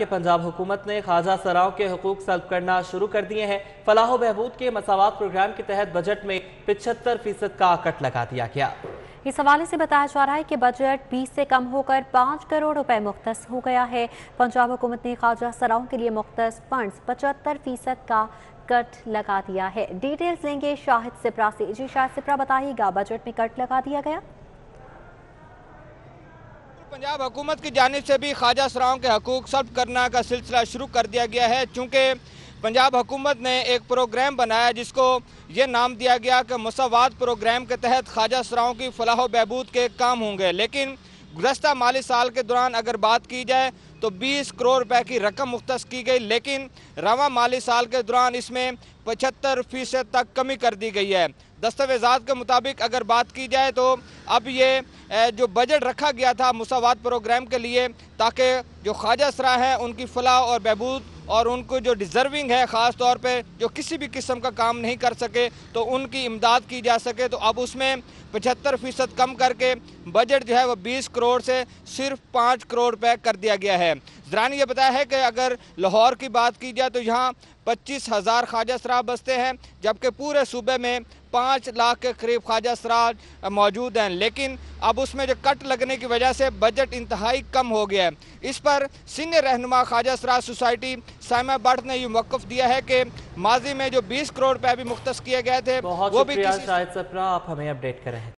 कि पंजाब हुकूमत ने खाजा सराओं के हकूक सल्ब करना शुरू कर दिए हैं फलाह बहबूद के मसावत प्रोग्राम के तहत बजट में पिछहत्तर फीसद का कट लगा दिया गया इस हवाले से बताया जा रहा है कि बजट 20 से कम होकर 5 करोड़ रुपए मुख्त हो गया है पंजाब हुकूमत ने खाजा सराओं के लिए मुख्त फंड पचहत्तर फीसद का कट लगा दिया है डिटेल्स लेंगे शाहिद सिप्रा से जी शाहिद सिप्रा बताइएगा बजट में कट लगा दिया गया पंजाब हुकूमत की जानब से भी ख्वाजा सराओं के हकूक सब करना का सिलसिला शुरू कर दिया गया है चूँकि पंजाब हुकूमत ने एक प्रोग्राम बनाया जिसको ये नाम दिया गया कि मसावत प्रोग्राम के तहत ख्वाजा सराओं की फलाह बहबूद के काम होंगे लेकिन गुजशत माली साल के दौरान अगर बात की जाए तो 20 करोड़ रुपए की रकम मुख्त की गई लेकिन रवा माली साल के दौरान इसमें पचहत्तर फीसद तक कमी कर दी गई है दस्तावेजात के मुताबिक अगर बात की जाए तो अब ये जो बजट रखा गया था मुसावत प्रोग्राम के लिए ताकि जो ख्वाजा सरा हैं उनकी फलाह और बहबूद और उनको जो डिज़र्विंग है ख़ास तौर पे जो किसी भी किस्म का काम नहीं कर सके तो उनकी इमदाद की जा सके तो अब उसमें पचहत्तर फ़ीसद कम करके बजट जो है वह बीस करोड़ से सिर्फ पाँच करोड़ रुपये कर दिया गया है जरान ये बताया है कि अगर लाहौर की बात की जाए तो यहाँ पच्चीस हज़ार ख्वाजा सराब बसते हैं जबकि पूरे सूबे में पाँच लाख के करीब ख्वाजा सराज मौजूद हैं लेकिन अब उसमें जो कट लगने की वजह से बजट इंतहाई कम हो गया है इस पर सीनियर रहनुमा ख्वाजा सराज सोसाइटी सामा भट्ट ने ये मौक़ दिया है कि माजी में जो बीस करोड़ रुपये भी मुख्त किए गए थे वो भी आप हमें अपडेट करें